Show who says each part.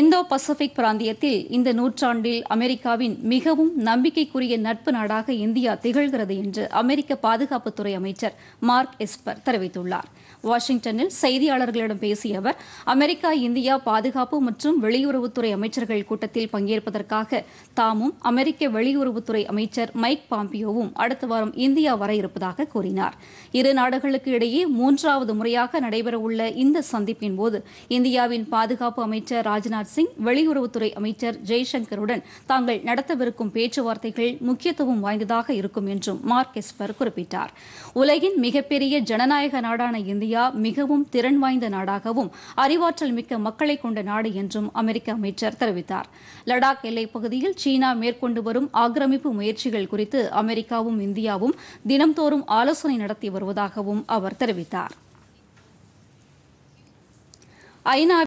Speaker 1: Indo Pacific பிராந்தியத்தில் இந்த நூற்றாண்டில் அமெரிக்காவின் மிகவும் நம்பிக்கைக்குரிய நட்பு நாடாக இந்தியா திகழ்கிறது என்று அமெரிக்க பாதுகாப்புத்துறை அமைச்சர் மார்க் எஸ்பர் தெரிவித்துள்ளார் வாஷிங்டனில் செய்தியாளர்களிடம் பேசிய அவர் அமெரிக்கா இந்தியா பாதுகாப்பு மற்றும் வெளியுறவுத்துறை அமைச்சர்கள் கூட்டத்தில் பங்கேற்பதற்காக தாமும் அமெரிக்க வெளியுறவுத்துறை அமைச்சர் மைக் பாம்பியோவும் அடுத்த வாரம் இந்தியா வர இருப்பதாக கூறினார் இரு நாடுகளுக்கு இடையே மூன்றாவது முறையாக நடைபெறவுள்ள இந்த சந்திப்பின் போது இந்தியாவின் பாதுகாப்பு அமைச்சர் ராஜ்நாத் ராஜ்நாத் சிங் வெளியுறவுத்துறை அமைச்சர் ஜெய்சங்கருடன் தாங்கள் நடத்தவிருக்கும் பேச்சுவார்த்தைகள் முக்கியத்துவம் வாய்ந்ததாக இருக்கும் என்றும் மார்க் எஸ்பர் குறிப்பிட்டார் உலகின் மிகப்பெரிய ஜனநாயக நாடான இந்தியா மிகவும் திறன் வாய்ந்த நாடாகவும் அறிவாற்றல் மிக்க மக்களை கொண்ட நாடு என்றும் அமெரிக்க அமைச்சர் தெரிவித்தார் லடாக் எல்லைப் பகுதியில் சீனா மேற்கொண்டு வரும் ஆக்கிரமிப்பு முயற்சிகள் குறித்து அமெரிக்காவும் இந்தியாவும் தினம்தோறும் ஆலோசனை நடத்தி வருவதாகவும் அவர் தெரிவித்தார் ஐநா